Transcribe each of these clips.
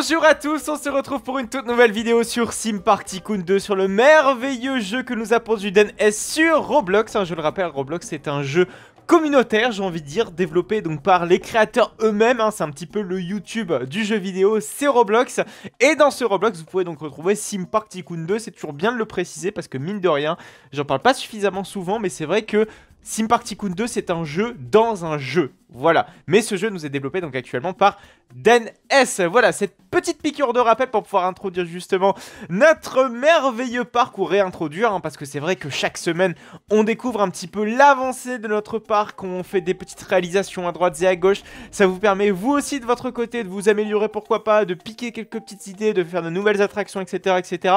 Bonjour à tous, on se retrouve pour une toute nouvelle vidéo sur Sim 2 sur le merveilleux jeu que nous apporte Den S sur Roblox. Hein, je le rappelle, Roblox c'est un jeu communautaire, j'ai envie de dire, développé donc par les créateurs eux-mêmes, hein, c'est un petit peu le YouTube du jeu vidéo, c'est Roblox, et dans ce Roblox, vous pouvez donc retrouver Sim 2, c'est toujours bien de le préciser, parce que mine de rien, j'en parle pas suffisamment souvent, mais c'est vrai que Sim 2, c'est un jeu dans un jeu. Voilà. Mais ce jeu nous est développé donc actuellement par Dan S. Voilà, cette petite piqûre de rappel pour pouvoir introduire justement notre merveilleux parc ou réintroduire, hein, parce que c'est vrai que chaque semaine, on découvre un petit peu l'avancée de notre parc, on fait des petites réalisations à droite et à gauche. Ça vous permet, vous aussi, de votre côté, de vous améliorer, pourquoi pas, de piquer quelques petites idées, de faire de nouvelles attractions, etc. etc.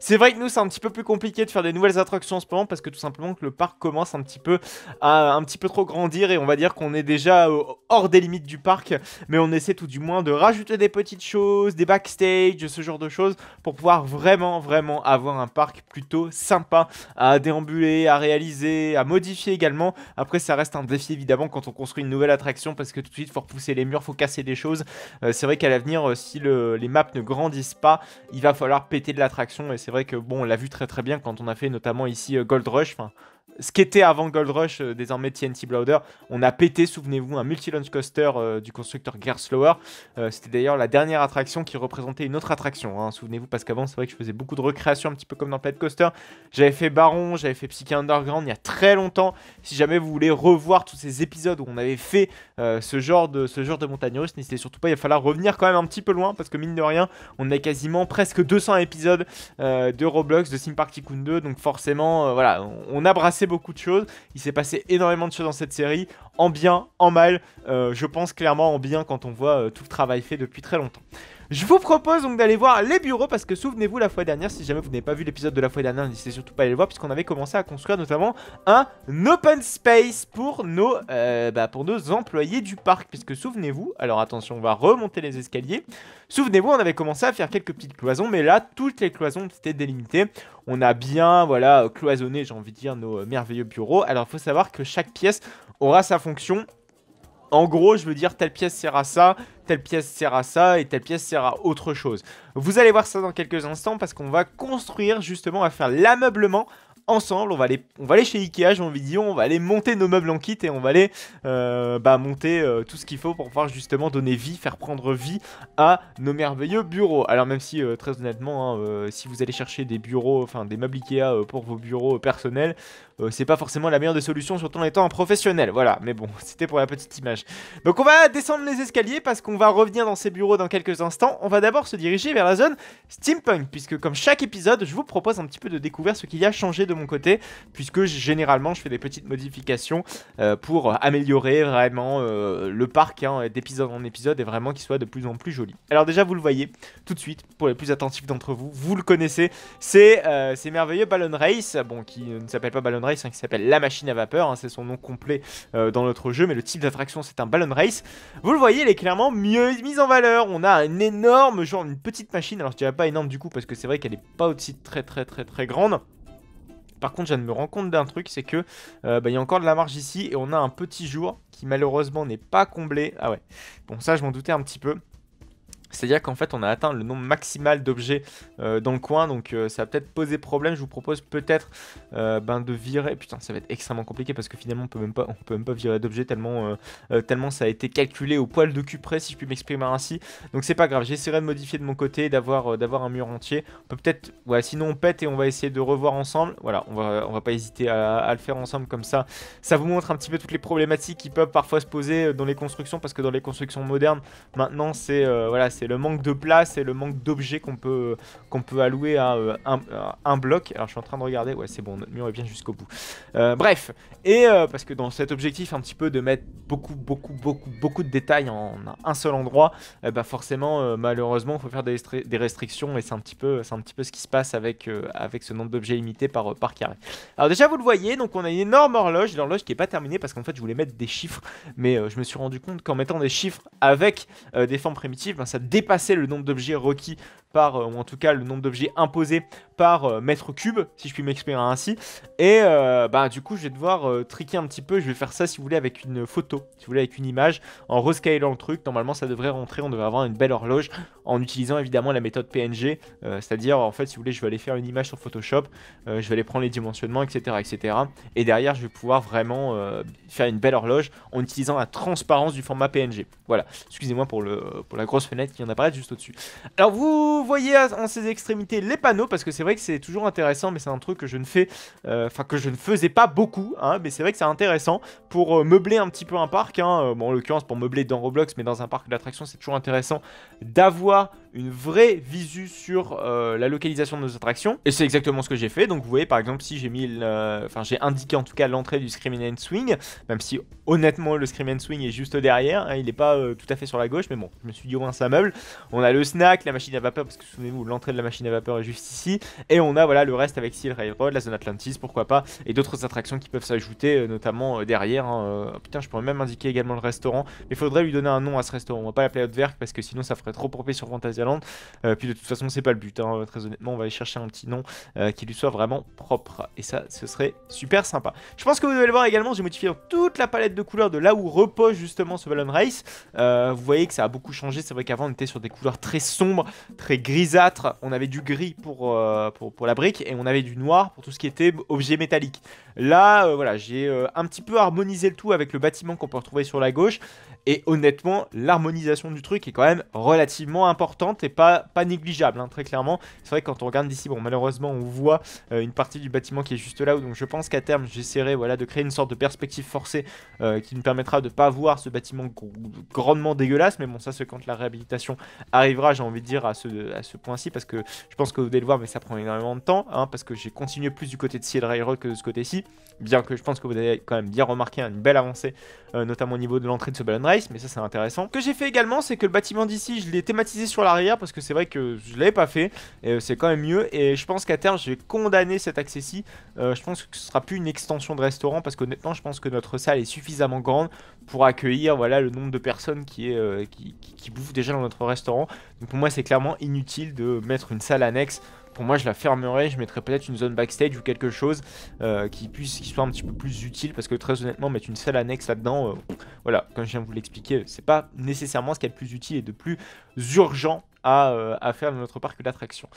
C'est vrai que nous, c'est un petit peu plus compliqué de faire des nouvelles attractions en ce moment, parce que tout simplement que le parc commence un petit peu à un petit peu trop grandir et on va dire qu'on est déjà euh, hors des limites du parc, mais on essaie tout du moins de rajouter des petites choses, des backstage, ce genre de choses pour pouvoir vraiment vraiment avoir un parc plutôt sympa à déambuler, à réaliser, à modifier également. Après ça reste un défi évidemment quand on construit une nouvelle attraction parce que tout de suite faut repousser les murs, faut casser des choses. Euh, c'est vrai qu'à l'avenir euh, si les maps ne grandissent pas, il va falloir péter de l'attraction et c'est vrai que bon on l'a vu très très bien quand on a fait notamment ici Gold Rush, enfin ce qu'était avant Gold Rush, euh, désormais TNT Blauder, on a pété, souvenez-vous, un multi-launch coaster euh, du constructeur Gerslower. Slower. Euh, c'était d'ailleurs la dernière attraction qui représentait une autre attraction. Hein, souvenez-vous, parce qu'avant, c'est vrai que je faisais beaucoup de recréations, un petit peu comme dans Planet Coaster. J'avais fait Baron, j'avais fait Psyche Underground il y a très longtemps. Si jamais vous voulez revoir tous ces épisodes où on avait fait ce, genre de, ce genre de montagne russe, n'hésitez surtout pas, il va falloir revenir quand même un petit peu loin, parce que mine de rien, on a quasiment presque 200 épisodes de Roblox, de Sim 2, donc forcément, voilà, on, on a beaucoup de choses. Il s'est passé énormément de choses dans cette série en bien, en mal. Euh, je pense clairement en bien quand on voit euh, tout le travail fait depuis très longtemps. Je vous propose donc d'aller voir les bureaux parce que souvenez-vous la fois dernière, si jamais vous n'avez pas vu l'épisode de la fois dernière, n'hésitez surtout pas à aller le voir puisqu'on avait commencé à construire notamment un open space pour nos, euh, bah, pour nos employés du parc. Puisque souvenez-vous, alors attention, on va remonter les escaliers. Souvenez-vous, on avait commencé à faire quelques petites cloisons, mais là, toutes les cloisons étaient délimitées. On a bien, voilà, cloisonné, j'ai envie de dire, nos merveilleux bureaux. Alors, il faut savoir que chaque pièce, aura sa fonction. En gros, je veux dire, telle pièce sert à ça, telle pièce sert à ça et telle pièce sert à autre chose. Vous allez voir ça dans quelques instants parce qu'on va construire justement, à faire l'ameublement ensemble, on va aller, on va aller chez Ikea, j'ai envie on va aller monter nos meubles en kit et on va aller euh, bah, monter euh, tout ce qu'il faut pour pouvoir justement donner vie, faire prendre vie à nos merveilleux bureaux. Alors même si euh, très honnêtement, hein, si vous allez chercher des bureaux, enfin des meubles Ikea pour vos bureaux personnels, c'est pas forcément la meilleure des solutions, surtout en étant un professionnel. Voilà, mais bon, c'était pour la petite image. Donc on va descendre les escaliers parce qu'on va revenir dans ces bureaux dans quelques instants. On va d'abord se diriger vers la zone steampunk, puisque comme chaque épisode, je vous propose un petit peu de découvrir ce qu'il y a changé de mon côté, puisque généralement je fais des petites modifications euh, pour euh, améliorer vraiment euh, le parc hein, d'épisode en épisode et vraiment qu'il soit de plus en plus joli. Alors déjà vous le voyez tout de suite, pour les plus attentifs d'entre vous, vous le connaissez, c'est ces merveilleux Ballon Race, bon qui ne s'appelle pas Ballon Race, hein, qui s'appelle la machine à vapeur, hein, c'est son nom complet dans notre jeu, mais le type d'attraction c'est un Ballon Race. Vous le voyez, il est clairement mieux mise en valeur, on a un énorme, genre une petite machine, alors je dirais pas énorme du coup parce que c'est vrai qu'elle est pas aussi très très très très grande. Par contre, je viens de me rendre compte d'un truc, c'est que euh, bah, il y a encore de la marge ici et on a un petit jour qui malheureusement n'est pas comblé. Ah ouais, bon ça je m'en doutais un petit peu. C'est-à-dire qu'en fait, on a atteint le nombre maximal d'objets euh, dans le coin, donc euh, ça va peut-être poser problème. Je vous propose peut-être euh, ben, de virer... Putain, ça va être extrêmement compliqué parce que finalement, on peut même pas, on peut même pas virer d'objets tellement, tellement ça a été calculé au poil de cul près, si je puis m'exprimer ainsi. Donc c'est pas grave, j'essaierai de modifier de mon côté, d'avoir d'avoir un mur entier. On peut peut-être... Ouais, sinon on pète et on va essayer de revoir ensemble. Voilà, on va, on va pas hésiter à, à le faire ensemble comme ça. Ça vous montre un petit peu toutes les problématiques qui peuvent parfois se poser dans les constructions parce que dans les constructions modernes, maintenant, c'est... voilà, c'est le manque de place et le manque d'objets qu'on peut, qu'on peut allouer à euh, euh, un, bloc. Alors je suis en train de regarder, ouais c'est bon, notre mur est bien jusqu'au bout. Euh, bref, et parce que dans cet objectif un petit peu de mettre beaucoup, beaucoup, beaucoup, beaucoup de détails en un seul endroit, eh ben, forcément, malheureusement, il faut faire des, des restrictions et c'est un, petit peu, un petit peu ce qui se passe avec, avec ce nombre d'objets limité par, par carré. Alors déjà, vous le voyez, donc on a une énorme horloge, l'horloge qui n'est pas terminée parce qu'en fait, je voulais mettre des chiffres, mais je me suis rendu compte qu'en mettant des chiffres avec des formes primitives, ben, ça dépasser le nombre d'objets requis euh, ou en tout cas le nombre d'objets imposés par euh, mètre cube, si je puis m'exprimer ainsi. Et euh, bah, du coup, je vais devoir triquer un petit peu. Je vais faire ça, si vous voulez, avec une photo, si vous voulez, avec une image, en rescalant le truc. Normalement, ça devrait rentrer. On devrait avoir une belle horloge en utilisant évidemment la méthode PNG. C'est-à-dire, en fait, si vous voulez, je vais aller faire une image sur Photoshop, je vais aller prendre les dimensionnements, etc. etc. Et derrière, je vais pouvoir vraiment faire une belle horloge en utilisant la transparence du format PNG. Voilà, excusez-moi pour, le, pour la grosse fenêtre qui en apparaît juste au-dessus. Alors vous vous voyez en ces extrémités les panneaux, parce que c'est vrai que c'est toujours intéressant, mais c'est un truc que je ne fais, euh, enfin que je ne faisais pas beaucoup, hein, mais c'est vrai que c'est intéressant pour euh, meubler un petit peu un parc. Hein, euh, bon, en l'occurrence pour meubler dans Roblox, mais dans un parc d'attractions, c'est toujours intéressant d'avoir une vraie visu sur euh, la localisation de nos attractions. Et c'est exactement ce que j'ai fait. Donc vous voyez par exemple si j'ai mis, enfin j'ai indiqué en tout cas l'entrée du Screaming and Swing, même si honnêtement le Scream and Swing est juste derrière, hein, il n'est pas euh, tout à fait sur la gauche, mais bon, je me suis dit au moins ça meuble. On a le snack, la machine à vapeur, parce que souvenez-vous l'entrée de la machine à vapeur est juste ici, et on a voilà le reste avec Seal Railroad, la zone Atlantis, pourquoi pas, et d'autres attractions qui peuvent s'ajouter, euh, notamment derrière. Hein, putain, je pourrais même indiquer également le restaurant, mais il faudrait lui donner un nom à ce restaurant. On va pas l'appeler Hot parce que sinon ça ferait trop propre sur Fantasia euh, puis de toute façon, c'est pas le but. Hein. très honnêtement, on va aller chercher un petit nom euh, qui lui soit vraiment propre. Et ça, ce serait super sympa. Je pense que vous devez le voir également, j'ai modifié toute la palette de couleurs de là où repose justement ce Ballon Race. Euh, vous voyez que ça a beaucoup changé. C'est vrai qu'avant, on était sur des couleurs très sombres, très grisâtres. On avait du gris pour, pour, la brique et on avait du noir pour tout ce qui était objet métallique. Là, voilà, j'ai un petit peu harmonisé le tout avec le bâtiment qu'on peut retrouver sur la gauche. Et honnêtement, l'harmonisation du truc est quand même relativement importante et pas, pas négligeable, hein, très clairement. C'est vrai que quand on regarde d'ici, bon, malheureusement, on voit euh, une partie du bâtiment qui est juste là. Donc je pense qu'à terme, j'essaierai voilà, de créer une sorte de perspective forcée euh, qui nous permettra de ne pas voir ce bâtiment grandement dégueulasse. Mais bon, ça, c'est quand la réhabilitation arrivera, j'ai envie de dire, à ce, à ce point-ci. Parce que je pense que vous allez le voir, mais ça prend énormément de temps. Hein, parce que j'ai continué plus du côté de Ciel Railroad que de ce côté-ci. Bien que je pense que vous avez quand même bien remarqué hein, une belle avancée, euh, notamment au niveau de l'entrée de ce Ballon Ride mais ça c'est intéressant. Ce que j'ai fait également, c'est que le bâtiment d'ici, je l'ai thématisé sur l'arrière parce que c'est vrai que je l'avais pas fait. Et euh, c'est quand même mieux. Et je pense qu'à terme, je vais condamner cet accès-ci euh, je pense que ce sera plus une extension de restaurant parce qu'honnêtement, je pense que notre salle est suffisamment grande pour accueillir voilà le nombre de personnes qui, est, euh, qui, qui bouffent déjà dans notre restaurant. Donc pour moi, c'est clairement inutile de mettre une salle annexe pour moi je la fermerai, je mettrai peut-être une zone backstage ou quelque chose euh, qui puisse qui soit un petit peu plus utile parce que très honnêtement mettre une salle annexe là-dedans, euh, voilà, comme je viens de vous l'expliquer, c'est pas nécessairement ce qui est le plus utile et de plus urgent euh, à, faire de notre parc d'attractions.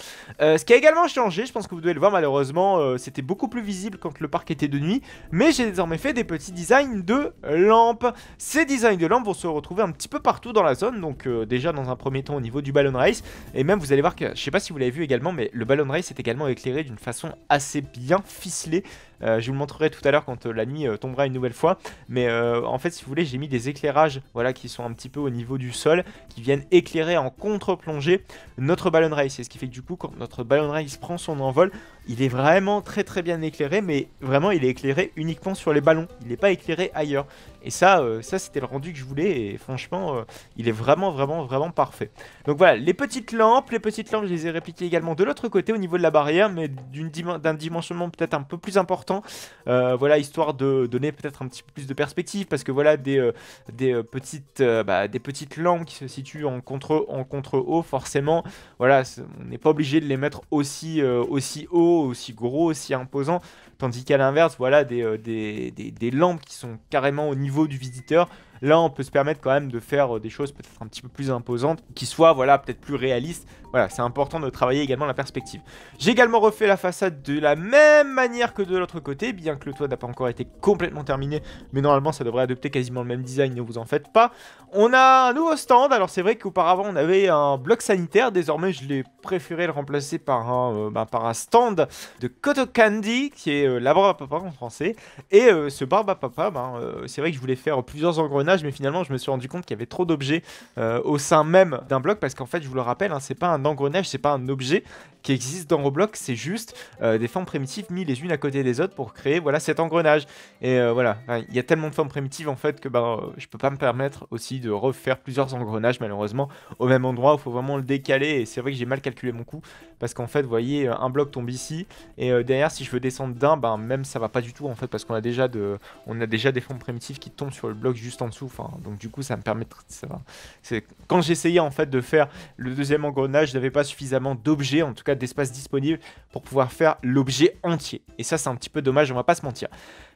Euh, ce qui a également changé, je pense que vous devez le voir malheureusement, euh, c'était beaucoup plus visible quand le parc était de nuit, mais j'ai désormais fait des petits designs de lampes. Ces designs de lampes vont se retrouver un petit peu partout dans la zone, donc déjà dans un premier temps au niveau du ballon race, et même vous allez voir que, je sais pas si vous l'avez vu également, mais le ballon race est également éclairé d'une façon assez bien ficelée, euh, je vous le montrerai tout à l'heure quand euh, la nuit euh, tombera une nouvelle fois. Mais en fait, si vous voulez, j'ai mis des éclairages voilà, qui sont un petit peu au niveau du sol, qui viennent éclairer en contre-plongée notre ballon race. Et ce qui fait que du coup, quand notre ballon race prend son envol, il est vraiment très très bien éclairé, mais vraiment il est éclairé uniquement sur les ballons, il n'est pas éclairé ailleurs. Et ça, euh, ça c'était le rendu que je voulais, et franchement, euh, il est vraiment vraiment vraiment parfait. Donc voilà, les petites lampes, les petites lampes, je les ai répliquées également de l'autre côté au niveau de la barrière, mais d'un dimensionnement peut-être un peu plus important, euh, voilà, histoire de donner peut-être un petit peu plus de perspective, parce que voilà, des, des, petites, bah, des petites lampes qui se situent en contre-haut, en contre -haut, forcément, voilà, on n'est pas obligé de les mettre aussi, aussi haut aussi gros, aussi imposant. Tandis qu'à l'inverse, voilà euh, des, des lampes qui sont carrément au niveau du visiteur Là, on peut se permettre quand même de faire euh, des choses peut-être un petit peu plus imposantes, qui soient voilà, peut-être plus réalistes. Voilà, c'est important de travailler également la perspective. J'ai également refait la façade de la même manière que de l'autre côté, bien que le toit n'a pas encore été complètement terminé, mais normalement ça devrait adopter quasiment le même design, ne vous en faites pas. On a un nouveau stand, alors c'est vrai qu'auparavant on avait un bloc sanitaire, désormais je l'ai préféré le remplacer par un, euh, bah, par un stand de Candy, qui est la barbe à papa en français, et euh, ce barbe à papa, ben, c'est vrai que je voulais faire plusieurs engrenages mais finalement, je me suis rendu compte qu'il y avait trop d'objets euh, au sein même d'un bloc, parce qu'en fait, je vous le rappelle, hein, c'est pas un engrenage, c'est pas un objet, qui existent dans Roblox, c'est juste euh, des formes primitives mises les unes à côté des autres pour créer voilà cet engrenage. Et euh, voilà, il y a tellement de formes primitives en fait que ben, euh, je peux pas me permettre aussi de refaire plusieurs engrenages malheureusement au même endroit, il faut vraiment le décaler et c'est vrai que j'ai mal calculé mon coup parce qu'en fait, vous voyez, un bloc tombe ici et derrière si je veux descendre d'un, ben même ça va pas du tout en fait parce qu'on a déjà de on a déjà des formes primitives qui tombent sur le bloc juste en dessous. Enfin, donc du coup, ça me permet de... ça C'est quand j'essayais en fait de faire le deuxième engrenage, j'avais pas suffisamment d'objets en tout cas d'espace disponible pour pouvoir faire l'objet entier. Et ça, c'est un petit peu dommage, on va pas se mentir.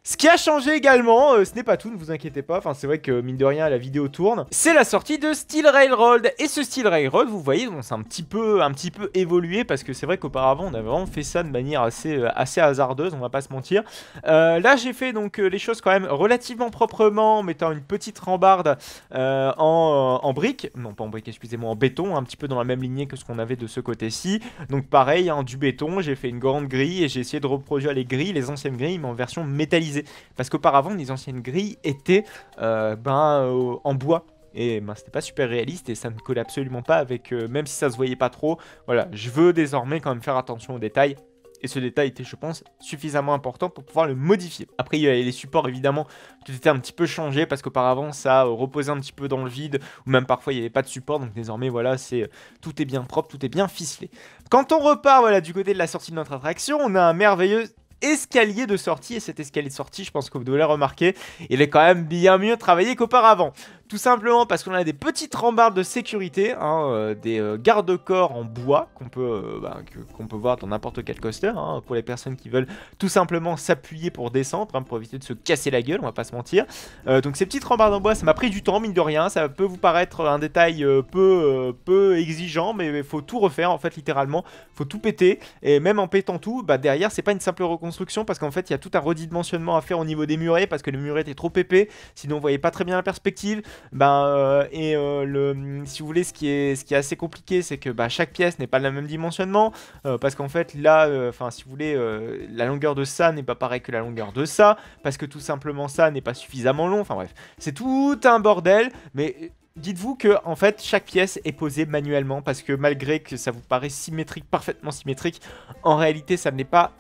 Ce qui a changé également, euh, ce n'est pas tout, ne vous inquiétez pas, enfin c'est vrai que mine de rien la vidéo tourne, c'est la sortie de Steel Railroad. Et ce Steel Railroad, vous voyez, on c'est un petit peu un petit peu évolué parce que c'est vrai qu'auparavant on avait vraiment fait ça de manière assez, euh, assez hasardeuse, on va pas se mentir. Euh, là j'ai fait donc les choses quand même relativement proprement, en mettant une petite rambarde en, brique non pas en brique excusez-moi, en béton, un petit peu dans la même lignée que ce qu'on avait de ce côté-ci. Donc pareil, hein, du béton, j'ai fait une grande grille et j'ai essayé de reproduire les grilles, les anciennes grilles, mais en version métallisée. Parce qu'auparavant, les anciennes grilles étaient euh, ben, en bois. Et ben, c'était pas super réaliste et ça ne collait absolument pas avec, euh, même si ça se voyait pas trop. Voilà, je veux désormais quand même faire attention aux détails et ce détail était, je pense, suffisamment important pour pouvoir le modifier. Après, il y avait les supports, évidemment, tout était un petit peu changé parce qu'auparavant, ça euh, reposait un petit peu dans le vide ou même parfois il n'y avait pas de support. Donc désormais, voilà, c'est tout est bien propre, tout est bien ficelé. Quand on repart, voilà, du côté de la sortie de notre attraction, on a un merveilleux escalier de sortie. Et cet escalier de sortie, je pense que vous devez le remarquer, il est quand même bien mieux travaillé qu'auparavant. Tout simplement parce qu'on a des petites rambardes de sécurité, hein, euh, des euh, garde-corps en bois qu'on peut, euh, bah, qu'on peut voir dans n'importe quel coaster, hein, pour les personnes qui veulent tout simplement s'appuyer pour descendre, hein, pour éviter de se casser la gueule, on va pas se mentir. donc ces petites rambardes en bois, ça m'a pris du temps, mine de rien, ça peut vous paraître un détail peu, peu exigeant, mais il faut tout refaire en fait littéralement, faut tout péter, et même en pétant tout, bah, derrière c'est pas une simple reconstruction, parce qu'en fait il y a tout un redimensionnement à faire au niveau des murets, parce que les murets étaient trop épais, sinon on voyait pas très bien la perspective, ben, euh, et euh, le, si vous voulez, ce qui est, ce qui est assez compliqué, c'est que bah, chaque pièce n'est pas de la même dimensionnement, euh, parce qu'en fait, là, enfin, si vous voulez, la longueur de ça n'est pas pareille que la longueur de ça, parce que tout simplement ça n'est pas suffisamment long, enfin bref, c'est tout un bordel, mais Dites-vous que en fait chaque pièce est posée manuellement parce que malgré que ça vous paraît symétrique, parfaitement symétrique, en réalité ça ne l'est pas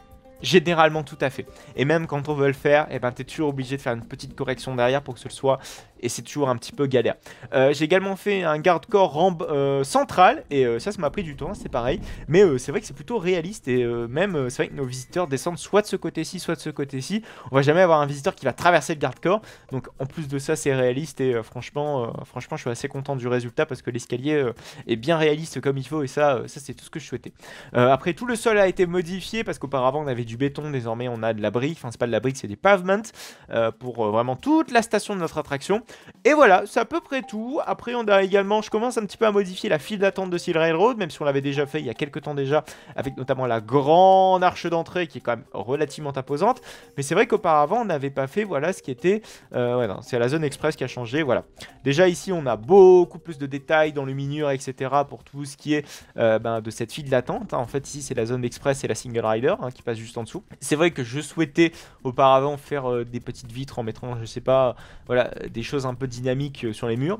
généralement tout à fait. Et même quand on veut le faire, et eh ben t'es toujours obligé de faire une petite correction derrière pour que ce soit et c'est toujours un petit peu galère. Euh, j'ai également fait un garde corps euh, central et euh, ça, ça m'a pris du temps, c'est pareil. Mais c'est vrai que c'est plutôt réaliste et même c'est vrai que nos visiteurs descendent soit de ce côté-ci, soit de ce côté-ci. On va jamais avoir un visiteur qui va traverser le garde corps. Donc en plus de ça, c'est réaliste et franchement, franchement, je suis assez content du résultat parce que l'escalier est bien réaliste comme il faut et ça, ça c'est tout ce que je souhaitais. après, tout le sol a été modifié parce qu'auparavant on avait du béton, désormais on a de la brique. Enfin, c'est pas de la brique, c'est des pavements pour vraiment toute la station de notre attraction. Et voilà, c'est à peu près tout. Après, on a également, je commence un petit peu à modifier la file d'attente de Seal Railroad, même si on l'avait déjà fait il y a quelques temps déjà, avec notamment la grande arche d'entrée qui est quand même relativement imposante. Mais c'est vrai qu'auparavant, on n'avait pas fait, voilà, ce qui était... Euh, c'est la zone express qui a changé, voilà. Déjà ici, on a beaucoup plus de détails dans le minure, etc. pour tout ce qui est euh, ben, de cette file d'attente. Hein. En fait, ici, c'est la zone express et la single rider hein, qui passe juste en dessous. C'est vrai que je souhaitais auparavant faire euh, des petites vitres en mettant, je sais pas, voilà, des choses un peu dynamique euh, sur les murs.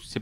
je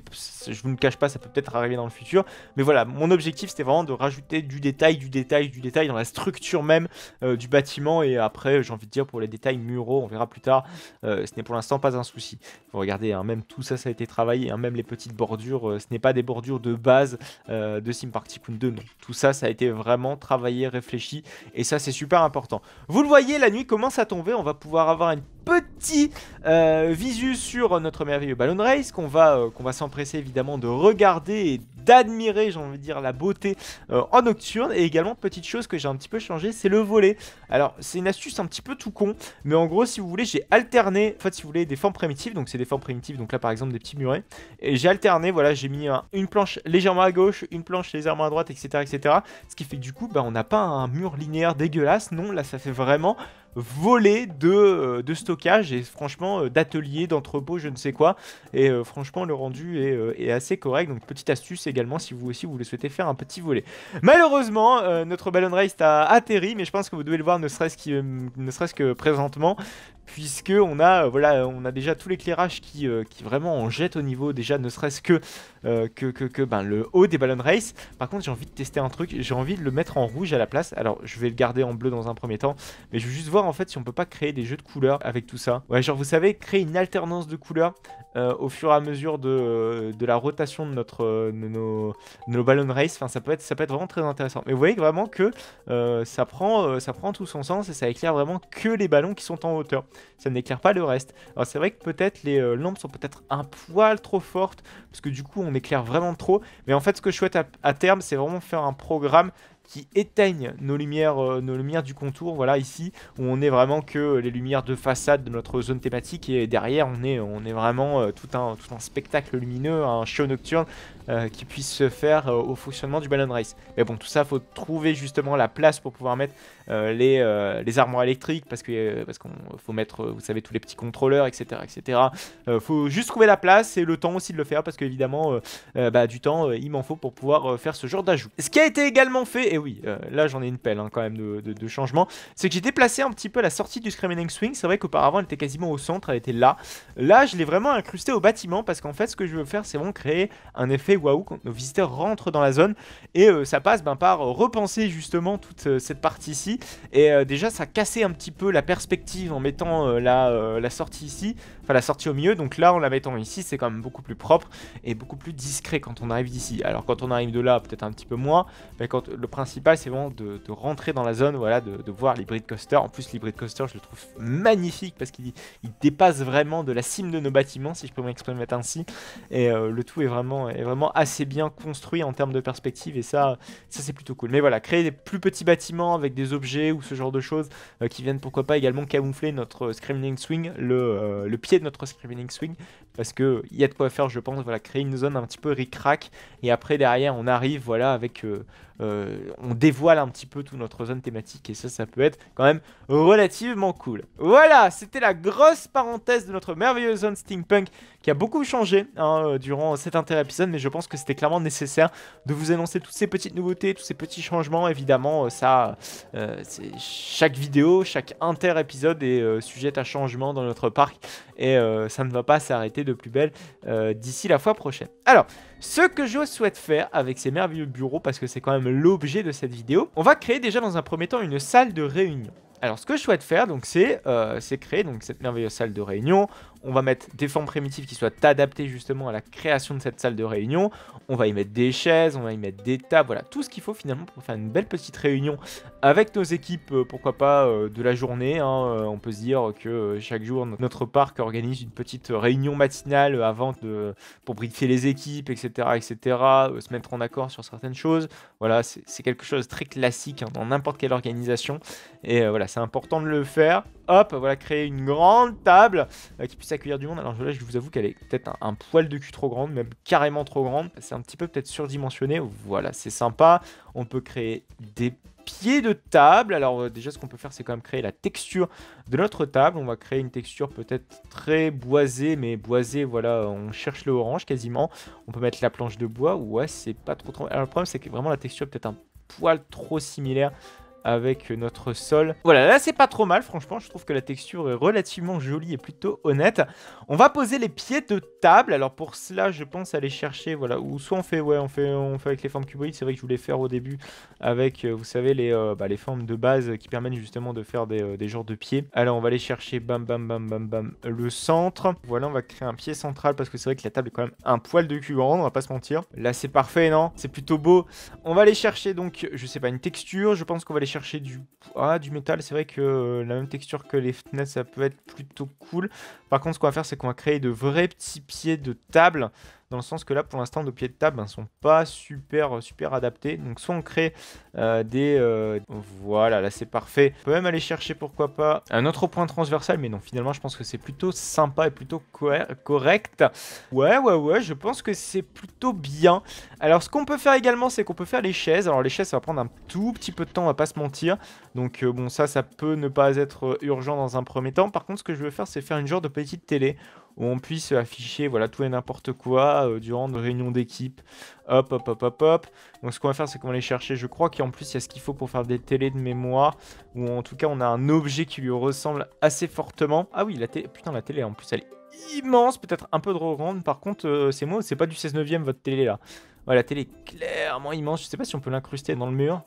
je vous ne cache pas, ça peut peut-être arriver dans le futur. Mais voilà, mon objectif, c'était vraiment de rajouter du détail, du détail, du détail dans la structure même euh, du bâtiment. Et après, j'ai envie de dire, pour les détails muraux, on verra plus tard. Euh, ce n'est pour l'instant pas un souci. Vous regardez, hein, même tout ça, ça a été travaillé. Hein, même les petites bordures, ce n'est pas des bordures de base de Sim Park 2. Non, tout ça, ça a été vraiment travaillé, réfléchi. Et ça, c'est super important. Vous le voyez, la nuit commence à tomber. On va pouvoir avoir une petit euh, visu sur notre merveilleux Ballon Race qu'on va, euh, va s'empresser évidemment de regarder et d'admirer, j'ai envie de dire, la beauté euh, en nocturne. Et également, petite chose que j'ai un petit peu changé, c'est le volet. Alors, c'est une astuce un petit peu tout con, mais en gros, si vous voulez, j'ai alterné, en fait, si vous voulez, des formes primitives, donc c'est des formes primitives, donc là, par exemple, des petits murets. Et j'ai alterné, voilà, j'ai mis une planche légèrement à gauche, une planche légèrement à droite, etc., etc. Ce qui fait que du coup, bah, on n'a pas un mur linéaire dégueulasse, non, là, ça fait vraiment volée euh, de, stockage et franchement euh, d'atelier, d'entrepôt, je ne sais quoi. Et euh, franchement, le rendu est, assez correct. Donc, petite astuce également si vous aussi vous le souhaitez faire un petit volet. Malheureusement, notre Ballon Race a atterri, mais je pense que vous devez le voir ne serait-ce que présentement puisque on a euh, voilà on a déjà tout l'éclairage euh, qui, vraiment en jette au niveau déjà ne serait-ce euh, que, que, que, ben, le haut des ballon race par contre j'ai envie de tester un truc j'ai envie de le mettre en rouge à la place alors je vais le garder en bleu dans un premier temps mais je veux juste voir en fait si on peut pas créer des jeux de couleurs avec tout ça ouais genre vous savez créer une alternance de couleurs au fur et à mesure de, de la rotation de notre de nos, de nos race enfin ça peut être ça peut être vraiment très intéressant mais vous voyez vraiment que ça prend ça prend tout son sens et ça éclaire vraiment que les ballons qui sont en hauteur ça n'éclaire pas le reste. Alors c'est vrai que peut-être les euh, lampes sont peut-être un poil trop fortes, parce que du coup on éclaire vraiment trop, mais en fait ce que je souhaite à terme c'est vraiment faire un programme qui éteignent nos lumières, euh, nos lumières du contour. Voilà, ici, où on n'est vraiment que les lumières de façade de notre zone thématique. Et derrière, on est, on est vraiment euh, tout, un, tout un spectacle lumineux, un show nocturne euh, qui puisse se faire au fonctionnement du Ballon Race. Mais bon, tout ça, faut trouver justement la place pour pouvoir mettre les, les armoires électriques, parce que parce qu'on faut mettre, vous savez, tous les petits contrôleurs, etc. etc. faut juste trouver la place et le temps aussi de le faire, parce qu'évidemment, bah, du temps, il m'en faut pour pouvoir faire ce genre d'ajout. Ce qui a été également fait, et eh oui, euh, là j'en ai une pelle hein, quand même de, changement, c'est que j'ai déplacé un petit peu la sortie du Screaming Swing, c'est vrai qu'auparavant elle était quasiment au centre, elle était là. Là je l'ai vraiment incrustée au bâtiment parce qu'en fait ce que je veux faire c'est vraiment créer un effet waouh quand nos visiteurs rentrent dans la zone et euh, ça passe ben, par euh, repenser justement toute cette partie ci et déjà ça cassait un petit peu la perspective en mettant la, sortie ici, enfin la sortie au milieu, donc là en la mettant ici c'est quand même beaucoup plus propre et beaucoup plus discret quand on arrive d'ici. Alors quand on arrive de là peut-être un petit peu moins, mais quand le principe c'est vraiment de, rentrer dans la zone, voilà, de, de voir l'hybride coaster. En plus, l'hybride coaster, je le trouve magnifique parce qu'il dépasse vraiment de la cime de nos bâtiments, si je peux m'exprimer ainsi. Et euh, le tout est vraiment, est vraiment assez bien construit en termes de perspective, et ça, ça c'est plutôt cool. Mais voilà, créer des plus petits bâtiments avec des objets ou ce genre de choses euh, qui viennent pourquoi pas également camoufler notre Screaming Swing, le, euh, le pied de notre Screaming Swing, parce qu'il y a de quoi faire, je pense, voilà, créer une zone un petit peu ric-rac, et après derrière on arrive, voilà, avec, euh, euh, on dévoile un petit peu toute notre zone thématique, et ça, ça peut être quand même relativement cool. Voilà, c'était la grosse parenthèse de notre merveilleuse zone steampunk, qui a beaucoup changé hein, euh, durant cet inter épisode, mais je pense que c'était clairement nécessaire de vous annoncer toutes ces petites nouveautés, tous ces petits changements, évidemment, ça, chaque vidéo, chaque inter-épisode est sujet à changement dans notre parc, et ça ne va pas s'arrêter de plus belle euh, d'ici la fois prochaine. Alors, ce que je souhaite faire avec ces merveilleux bureaux, parce que c'est quand même l'objet de cette vidéo, on va créer déjà dans un premier temps une salle de réunion. Alors ce que je souhaite faire donc c'est euh, créer donc cette merveilleuse salle de réunion on va mettre des formes primitives qui soient adaptées justement à la création de cette salle de réunion. On va y mettre des chaises, on va y mettre des tables, voilà, tout ce qu'il faut finalement pour faire une belle petite réunion avec nos équipes, euh, pourquoi pas euh, de la journée. Hein, euh, on peut se dire que chaque jour, notre parc organise une petite réunion matinale avant de, pour briefer les équipes, etc., etc., se mettre en accord sur certaines choses. Voilà, c'est quelque chose de très classique hein, dans n'importe quelle organisation. Et voilà, c'est important de le faire hop, voilà, créer une grande table euh, qui puisse accueillir du monde. Alors là, je vous avoue qu'elle est peut-être un, poil de cul trop grande, même carrément trop grande. C'est un petit peu peut-être surdimensionné. Voilà, c'est sympa. On peut créer des pieds de table. Alors euh, déjà, ce qu'on peut faire, c'est quand même créer la texture de notre table. On va créer une texture peut-être très boisée, mais boisée, voilà, on cherche le orange quasiment. On peut mettre la planche de bois. Ouais, c'est pas trop trop... Alors le problème, c'est que vraiment la texture est peut-être un poil trop similaire avec notre sol. Voilà, là c'est pas trop mal, franchement, je trouve que la texture est relativement jolie et plutôt honnête. On va poser les pieds de table, alors pour cela je pense aller chercher, voilà, ou soit on fait, ouais, on fait, on fait avec les formes cuboïdes, c'est vrai que je voulais faire au début avec, euh, vous savez, les, euh, bah, les formes de base qui permettent justement de faire des, euh, des genres de pieds. Alors on va aller chercher, bam, bam, bam, bam, bam, le centre. Voilà, on va créer un pied central parce que c'est vrai que la table est quand même un poil de cul grande, on va pas se mentir. Là c'est parfait, non C'est plutôt beau. On va aller chercher donc, je sais pas, une texture, je pense qu'on va aller chercher chercher du ah, du métal, c'est vrai que euh, la même texture que les fenêtres, ça peut être plutôt cool. Par contre, ce qu'on va faire, c'est qu'on va créer de vrais petits pieds de table dans le sens que là, pour l'instant, nos pieds de table ne hein, sont pas super, euh, super adaptés. Donc, soit on crée euh, des... Euh, voilà, là, c'est parfait. On peut même aller chercher, pourquoi pas, un autre point transversal, mais non, finalement, je pense que c'est plutôt sympa et plutôt correct. Ouais, ouais, ouais, je pense que c'est plutôt bien. Alors, ce qu'on peut faire également, c'est qu'on peut faire les chaises. Alors, les chaises, ça va prendre un tout petit peu de temps, on va pas se mentir. Donc, bon, ça, ça peut ne pas être urgent dans un premier temps. Par contre, ce que je veux faire, c'est faire une genre de petite télé où on puisse afficher voilà tout et n'importe quoi euh, durant une réunion d'équipe. Hop, hop, hop, hop, hop. Donc ce qu'on va faire, c'est qu'on va aller chercher. Je crois qu'en plus, il y a ce qu'il faut pour faire des télés de mémoire, ou en tout cas, on a un objet qui lui ressemble assez fortement. Ah oui, la télé, putain, la télé, en plus, elle est immense, peut-être un peu trop grande. Par contre, euh, c'est moi, c'est pas du 16 neuvième votre télé là. Ouais, la télé est clairement immense. Je sais pas si on peut l'incruster dans le mur.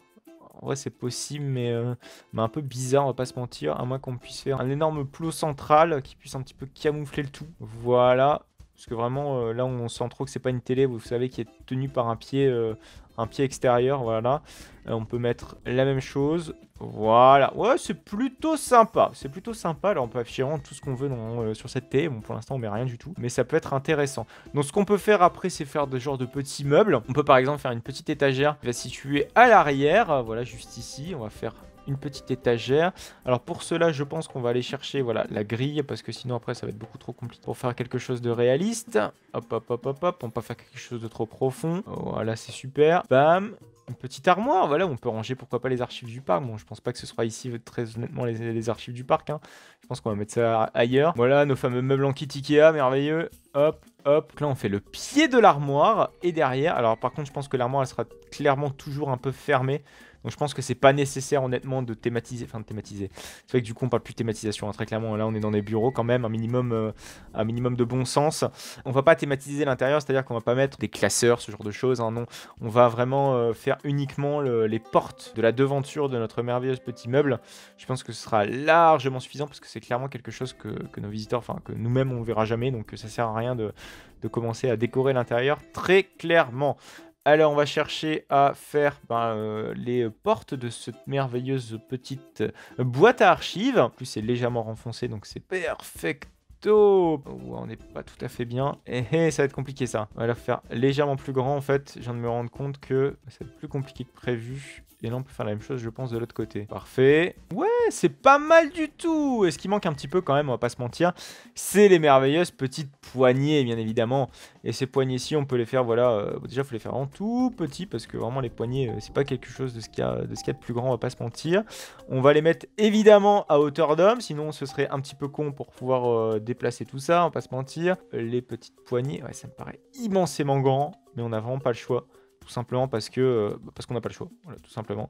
En vrai, c'est possible, mais, euh, mais, un peu bizarre, on va pas se mentir. À moins qu'on puisse faire un énorme plot central qui puisse un petit peu camoufler le tout. Voilà. Parce que vraiment, euh, là, on sent trop que c'est pas une télé. Vous savez, qui est tenue par un pied, euh, un pied extérieur, voilà. Euh, on peut mettre la même chose, voilà. Ouais, c'est plutôt sympa, c'est plutôt sympa. Là, on peut afficher tout ce qu'on veut euh, sur cette thé. bon pour l'instant on met rien du tout, mais ça peut être intéressant. Donc ce qu'on peut faire après, c'est faire des genres de petits meubles. On peut par exemple faire une petite étagère qui va situer à l'arrière, voilà, juste ici. On va faire une petite étagère. Alors pour cela, je pense qu'on va aller chercher voilà, la grille, parce que sinon après, ça va être beaucoup trop compliqué pour faire quelque chose de réaliste. Hop, hop, hop, hop, hop, on ne pas faire quelque chose de trop profond. Voilà, c'est super. Bam, une petite armoire, voilà, on peut ranger pourquoi pas les archives du parc. Bon, je pense pas que ce soit ici très honnêtement les, archives du parc. Hein. Je pense qu'on va mettre ça ailleurs. Voilà, nos fameux meubles en kit Ikea, merveilleux. Hop, hop. là, on fait le pied de l'armoire et derrière. Alors, par contre, je pense que l'armoire, elle sera clairement toujours un peu fermée. Donc je pense que c'est pas nécessaire honnêtement de thématiser, enfin de thématiser. C'est vrai que du coup on parle plus de thématisation, hein, très clairement. Là on est dans des bureaux quand même, un minimum, euh, un minimum de bon sens. On va pas thématiser l'intérieur, c'est-à-dire qu'on va pas mettre des classeurs, ce genre de choses. Hein, non, on va vraiment euh, faire uniquement les portes de la devanture de notre merveilleux petit meuble. Je pense que ce sera largement suffisant parce que c'est clairement quelque chose que, que nos visiteurs, enfin que nous-mêmes on verra jamais, donc ça sert à rien de, de commencer à décorer l'intérieur très clairement. Alors on va chercher à faire ben, euh, les portes de cette merveilleuse petite euh, boîte à archives. En plus c'est légèrement renfoncé donc c'est perfecto on n'est pas tout à fait bien. Et, eh, eh, ça va être compliqué ça. On va la faire légèrement plus grand en fait. Je viens de me rendre compte que ça va être plus compliqué que prévu. Et là, on peut faire la même chose, je pense, de l'autre côté. Parfait. Ouais, c'est pas mal du tout. Et ce qui manque un petit peu quand même, on va pas se mentir, c'est les merveilleuses petites poignées, bien évidemment. Et ces poignées-ci, on peut les faire, voilà. Déjà, euh, déjà, faut les faire en tout petit parce que vraiment, les poignées, euh, c'est pas quelque chose de ce qu'il y, a, de plus grand, on va pas se mentir. On va les mettre évidemment à hauteur d'homme, sinon, ce serait un petit peu con pour pouvoir euh, déplacer tout ça, on va pas se mentir. Les petites poignées, ouais, ça me paraît immensément grand, mais on n'a vraiment pas le choix simplement parce que euh, bah, parce qu'on n'a pas le choix, tout simplement.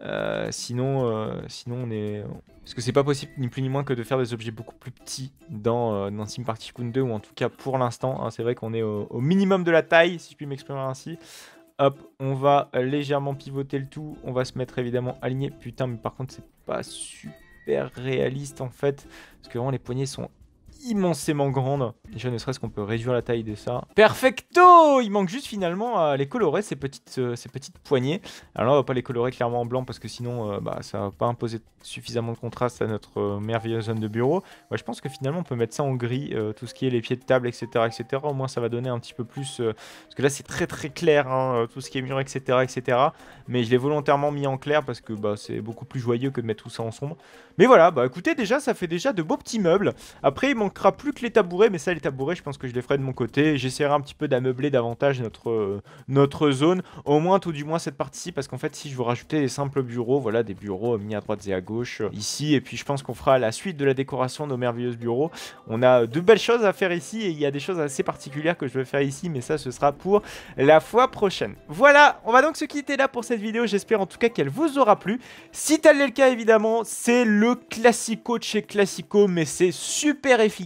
Euh, sinon, euh, sinon on est parce que c'est pas possible ni plus ni moins que de faire des objets beaucoup plus petits dans, dans Sim party 2 ou en tout cas pour l'instant. Hein, c'est vrai qu'on est au, minimum de la taille, si je puis m'exprimer ainsi. Hop, on va légèrement pivoter le tout, on va se mettre évidemment aligné. Putain, mais par contre c'est pas super réaliste en fait, parce que vraiment les poignées sont immensément grande. Déjà, ne serait-ce qu'on peut réduire la taille de ça. Perfecto Il manque juste finalement à euh, les colorer, ces petites, euh, ces petites poignées. Alors là, on va pas les colorer clairement en blanc parce que sinon, ça euh, bah, ça va pas imposer suffisamment de contraste à notre merveilleuse zone de bureau. je pense que finalement, on peut mettre ça en gris, tout ce qui est les pieds de table, etc. etc. Au moins, ça va donner un petit peu plus... parce que là, c'est très très clair, hein, tout ce qui est mur, etc. etc. Mais je l'ai volontairement mis en clair parce que bah, c'est beaucoup plus joyeux que de mettre tout ça en sombre. Mais voilà, bah écoutez, déjà, ça fait déjà de beaux petits meubles. Après, il manque plus que les tabourets, mais ça, les tabourets, je pense que je les ferai de mon côté. J'essaierai un petit peu d'ameubler davantage notre, euh, notre zone, au moins, tout du moins, cette partie-ci, parce qu'en fait, si je veux rajouter des simples bureaux, voilà, des bureaux mis à droite et à gauche, euh, ici, et puis je pense qu'on fera la suite de la décoration de nos merveilleux bureaux. On a euh, de belles choses à faire ici, et il y a des choses assez particulières que je veux faire ici, mais ça, ce sera pour la fois prochaine. Voilà, on va donc se quitter là pour cette vidéo, j'espère en tout cas qu'elle vous aura plu. Si tel est le cas, évidemment, c'est le classico de chez classico, mais c'est super efficace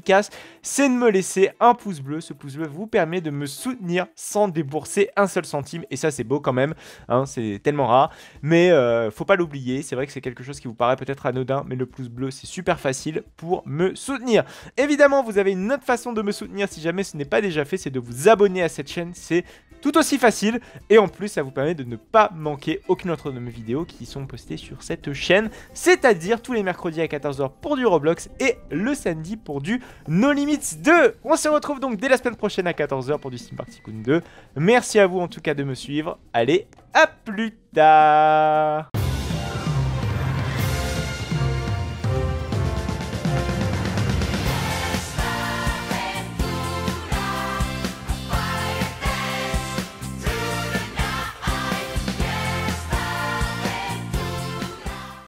c'est de me laisser un pouce bleu. Ce pouce bleu vous permet de me soutenir sans débourser un seul centime. Et ça, c'est beau quand même. Hein, c'est tellement rare. Mais euh, faut pas l'oublier. C'est vrai que c'est quelque chose qui vous paraît peut-être anodin, mais le pouce bleu, c'est super facile pour me soutenir. Évidemment, vous avez une autre façon de me soutenir si jamais ce n'est pas déjà fait, c'est de vous abonner à cette chaîne. C'est tout aussi facile et en plus ça vous permet de ne pas manquer aucune autre de mes vidéos qui sont postées sur cette chaîne, c'est-à-dire tous les mercredis à 14h pour du Roblox et le samedi pour du No Limits 2. On se retrouve donc dès la semaine prochaine à 14h pour du Steam Party 2. Merci à vous en tout cas de me suivre. Allez, à plus tard